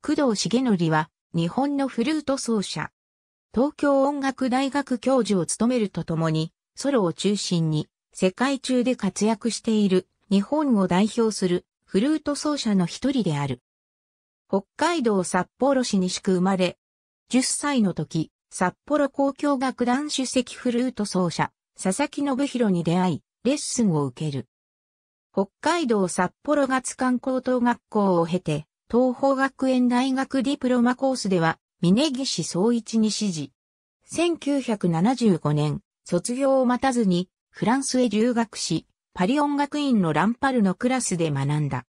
工藤重則は、日本のフルート奏者。東京音楽大学教授を務めるとともに、ソロを中心に、世界中で活躍している、日本を代表する、フルート奏者の一人である。北海道札幌市西区生まれ、10歳の時、札幌公共楽団主席フルート奏者、佐々木信弘に出会い、レッスンを受ける。北海道札幌月間高等学校を経て、東方学園大学ディプロマコースでは、峯岸総一に指示。1975年、卒業を待たずに、フランスへ留学し、パリ音楽院のランパルのクラスで学んだ。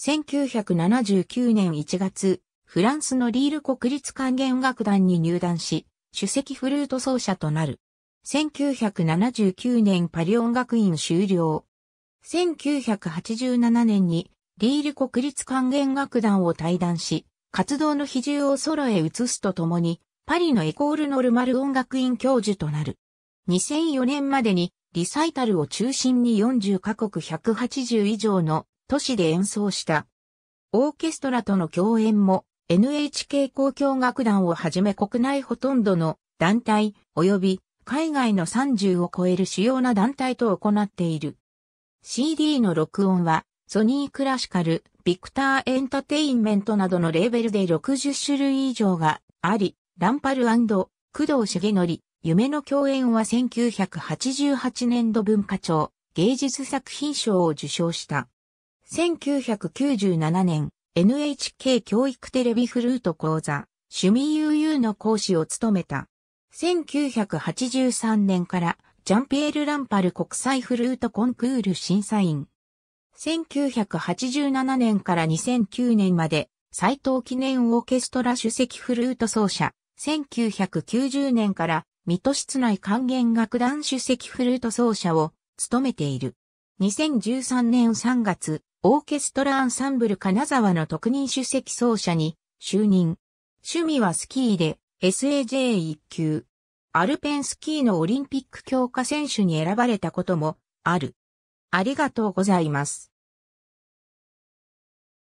1979年1月、フランスのリール国立管弦楽団に入団し、首席フルート奏者となる。1979年パリ音楽院終了。1987年にリール国立管弦楽団を退団し、活動の比重を空へ移すとともに、パリのエコールノルマル音楽院教授となる。2004年までにリサイタルを中心に40カ国180以上の都市で演奏した。オーケストラとの共演も NHK 交響楽団をはじめ国内ほとんどの団体及び海外の30を超える主要な団体と行っている。CD の録音はソニークラシカル、ビクターエンタテインメントなどのレーベルで60種類以上があり、ランパル工藤重則、夢の共演は1988年度文化庁芸術作品賞を受賞した。1997年、NHK 教育テレビフルート講座、趣味悠々の講師を務めた。1983年から、ジャンピエール・ランパル国際フルートコンクール審査員、1987年から2009年まで、斎藤記念オーケストラ主席フルート奏者、1990年から、水戸室内管弦楽団主席フルート奏者を務めている。2013年3月、オーケストラアンサンブル金沢の特任主席奏者に就任。趣味はスキーで SAJ1 級。アルペンスキーのオリンピック強化選手に選ばれたこともある。ありがとうございます。